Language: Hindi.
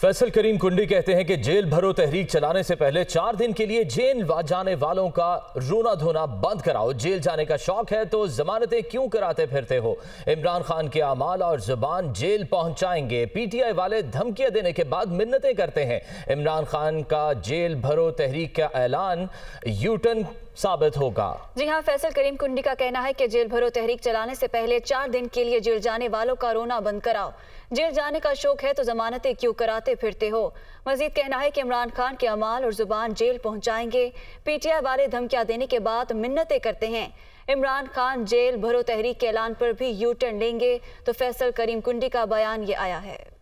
फैसल करीम कुंडी कहते हैं कि जेल भरो तहरीक चलाने से पहले चार दिन के लिए जेल जाने वालों का रोना धोना बंद कराओ जेल जाने का शौक है तो जमानतें क्यों कराते फिरते हो इमरान खान के अमाल और जुबान जेल पहुंचाएंगे पीटीआई वाले धमकियां देने के बाद मिन्नतें करते हैं इमरान खान का जेल भरो तहरीक का ऐलान यूटन साबित होगा जी हाँ फैसल करीम कुंडी का कहना है कि जेल भरो तहरीक चलाने से पहले चार दिन के लिए जेल जाने वालों का रोना बंद कराओ जेल जाने का शौक है तो जमानतें क्यों कराते घुमाते फिरते हो मजीद कहना है कि इमरान खान के अमाल और जुबान जेल पहुंचाएंगे पीटीआई वाले धमकियां देने के बाद मिन्नतें करते हैं इमरान खान जेल भरो तहरीक के ऐलान पर भी यू टर्न लेंगे तो फैसल करीम कुंडी का बयान ये आया है